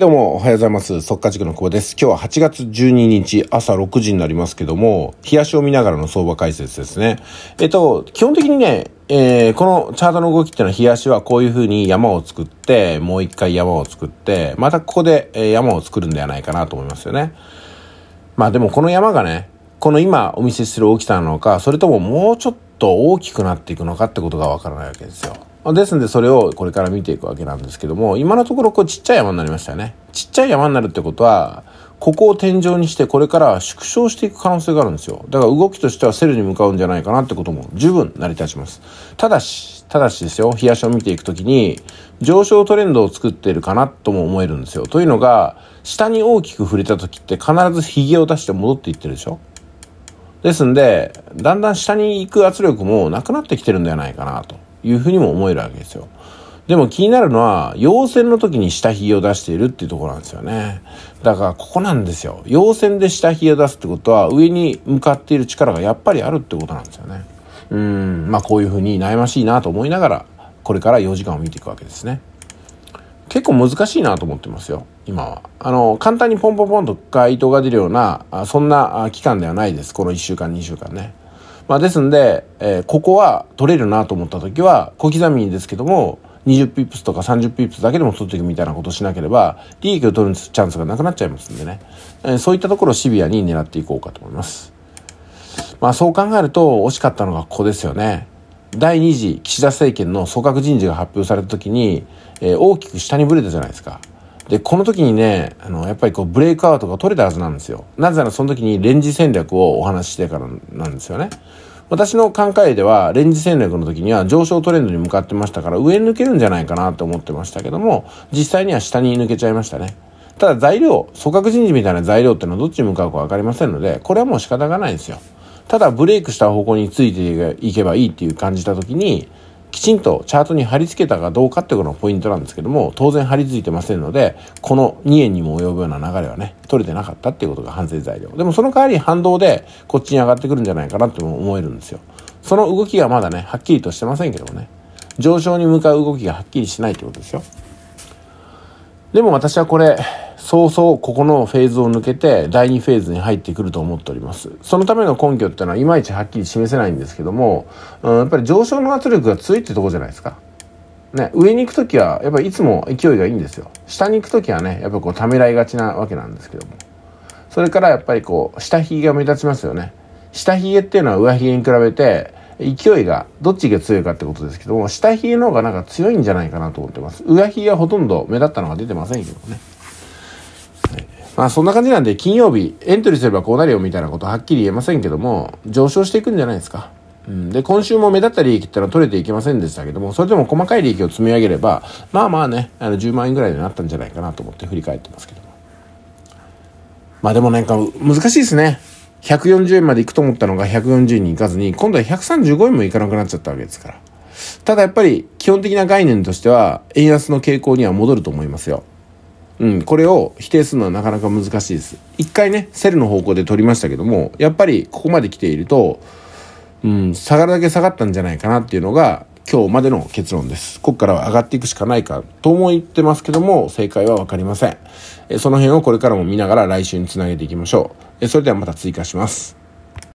どうも、おはようございます。速稼塾の久保です。今日は8月12日、朝6時になりますけども、冷やしを見ながらの相場解説ですね。えっと、基本的にね、えー、このチャートの動きっていうのは、冷やしはこういう風に山を作って、もう一回山を作って、またここで山を作るんではないかなと思いますよね。まあでもこの山がね、この今お見せする大きさなのか、それとももうちょっと大きくなっていくのかってことがわからないわけですよ。ですんでそれをこれから見ていくわけなんですけども今のところこうちっちゃい山になりましたよねちっちゃい山になるってことはここを天井にしてこれから縮小していく可能性があるんですよだから動きとしてはセルに向かうんじゃないかなってことも十分成り立ちますただしただしですよ冷やしを見ていくときに上昇トレンドを作っているかなとも思えるんですよというのが下に大きく触れた時って必ずヒゲを出して戻っていってるでしょですんでだんだん下に行く圧力もなくなってきてるんではないかなというふうにも思えるわけですよ。でも気になるのは、陽線の時に下髭を出しているっていうところなんですよね。だからここなんですよ。陽線で下髭を出すってことは、上に向かっている力がやっぱりあるってことなんですよね。うん、まあこういうふうに悩ましいなと思いながら、これから4時間を見ていくわけですね。結構難しいなと思ってますよ、今は。あの、簡単にポンポンポンと回答が出るような、そんな期間ではないです。この1週間、2週間ね。まあ、ですんで、えー、ここは取れるなと思った時は小刻みですけども20ピップスとか30ピップスだけでも取っていくみたいなことしなければ利益を取るチャンスがなくなっちゃいますんでね、えー、そういったところをシビアに狙っていこうかと思います。まあそう考えると惜しかったのがここですよね。第2次岸田政権の組閣人事が発表された時に、えー、大きく下にぶれたじゃないですか。で、この時にね、あの、やっぱりこう、ブレイクアウトが取れたはずなんですよ。なぜならその時にレンジ戦略をお話ししてからなんですよね。私の考えでは、レンジ戦略の時には上昇トレンドに向かってましたから、上に抜けるんじゃないかなと思ってましたけども、実際には下に抜けちゃいましたね。ただ材料、組閣人事みたいな材料ってのはどっちに向かうか分かりませんので、これはもう仕方がないんですよ。ただブレイクした方向についていけばいいっていう感じた時に、きちんとチャートに貼り付けたかどうかっていうのがポイントなんですけども、当然貼り付いてませんので、この2円にも及ぶような流れはね、取れてなかったっていうことが反省材料。でもその代わり反動でこっちに上がってくるんじゃないかなって思えるんですよ。その動きがまだね、はっきりとしてませんけどもね、上昇に向かう動きがはっきりしないってことですよ。でも私はこれ、そうそうここのフェーズを抜けて第2フェーズに入ってくると思っておりますそのための根拠っていうのはいまいちはっきり示せないんですけども、うん、やっぱり上昇の圧力が強いってとこじゃないですかね、上に行く時はやっぱりいつも勢いがいいんですよ下に行く時はねやっぱこうためらいがちなわけなんですけどもそれからやっぱりこう下髭が目立ちますよね下髭っていうのは上髭に比べて勢いがどっちが強いかってことですけども下髭の方がなんか強いんじゃないかなと思ってます上髭はほとんど目立ったのが出てませんけどねまあそんな感じなんで金曜日エントリーすればこうなるよみたいなことはっきり言えませんけども上昇していくんじゃないですか。うん、で、今週も目立った利益ってのは取れていけませんでしたけども、それでも細かい利益を積み上げれば、まあまあね、あの10万円ぐらいになったんじゃないかなと思って振り返ってますけども。まあでもなんか難しいですね。140円まで行くと思ったのが140円に行かずに、今度は135円も行かなくなっちゃったわけですから。ただやっぱり基本的な概念としては、円安の傾向には戻ると思いますよ。うん、これを否定するのはなかなか難しいです。一回ね、セルの方向で取りましたけども、やっぱりここまで来ていると、うん、下がるだけ下がったんじゃないかなっていうのが、今日までの結論です。ここからは上がっていくしかないかと思ってますけども、正解は分かりません。えその辺をこれからも見ながら来週につなげていきましょう。えそれではまた追加します。